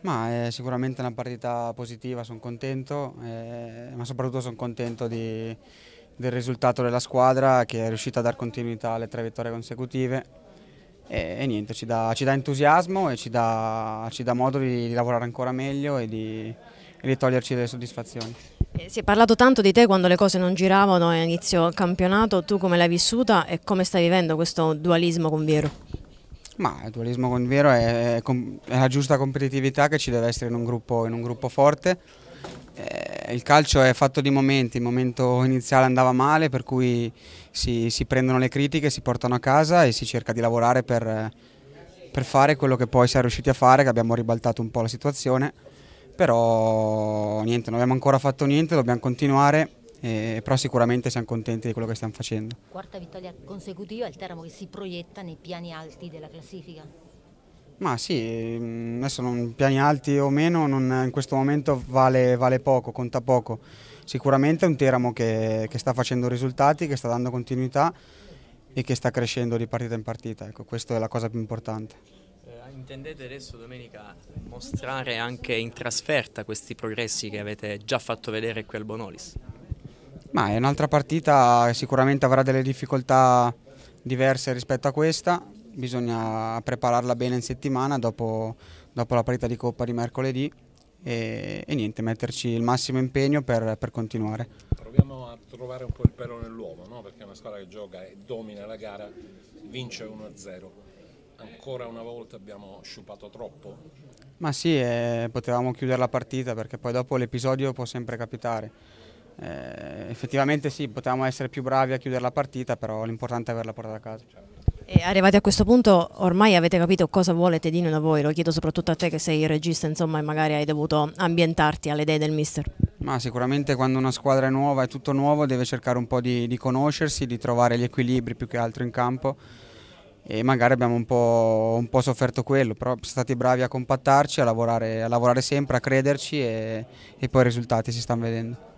Ma eh, è sicuramente una partita positiva, sono contento, eh, ma soprattutto sono contento di, del risultato della squadra che è riuscita a dar continuità alle tre vittorie consecutive e, e niente, ci dà, ci dà, entusiasmo e ci dà, ci dà modo di, di, lavorare ancora meglio e di, e di toglierci delle soddisfazioni. Eh, si è parlato tanto di te quando le cose non giravano a inizio campionato, tu come l'hai vissuta e come stai vivendo questo dualismo con Viero? Ma il dualismo con Vero è, è, la giusta competitività che ci deve essere in un gruppo, in un gruppo forte. Eh, il calcio è fatto di momenti, il momento iniziale andava male per cui si, si prendono le critiche, si portano a casa e si cerca di lavorare per, per fare quello che poi si è riusciti a fare, che abbiamo ribaltato un po' la situazione però niente, non abbiamo ancora fatto niente, dobbiamo continuare eh, però sicuramente siamo contenti di quello che stiamo facendo. Quarta vittoria consecutiva, il Teramo che si proietta nei piani alti della classifica. Ma sì, mm, adesso non, piani alti o meno non, in questo momento vale, vale, poco, conta poco. Sicuramente è un Teramo che, che, sta facendo risultati, che sta dando continuità e che sta crescendo di partita in partita, ecco, questa è la cosa più importante. Eh, intendete adesso domenica mostrare anche in trasferta questi progressi che avete già fatto vedere qui al Bonolis? Ma è un'altra partita, sicuramente avrà delle difficoltà diverse rispetto a questa, bisogna prepararla bene in settimana dopo, dopo la partita di Coppa di mercoledì e, e niente, metterci il massimo impegno per, per, continuare. Proviamo a trovare un po' il pelo nell'uovo, no? perché è una squadra che gioca e domina la gara, vince 1-0. Ancora una volta abbiamo sciupato troppo? Ma sì, eh, potevamo chiudere la partita perché poi dopo l'episodio può sempre capitare eh, effettivamente sì, potevamo essere più bravi a chiudere la partita, però l'importante è averla portata a casa. E arrivati a questo punto ormai avete capito cosa vuole Tedino da voi, lo chiedo soprattutto a te che sei il regista insomma, e magari hai dovuto ambientarti alle idee del mister. Ma sicuramente quando una squadra è nuova, è tutto nuovo, deve cercare un po' di, di conoscersi, di trovare gli equilibri più che altro in campo e magari abbiamo un po', un po', sofferto quello, però siamo stati bravi a compattarci, a lavorare, a lavorare sempre, a crederci e, e poi i risultati si stanno vedendo.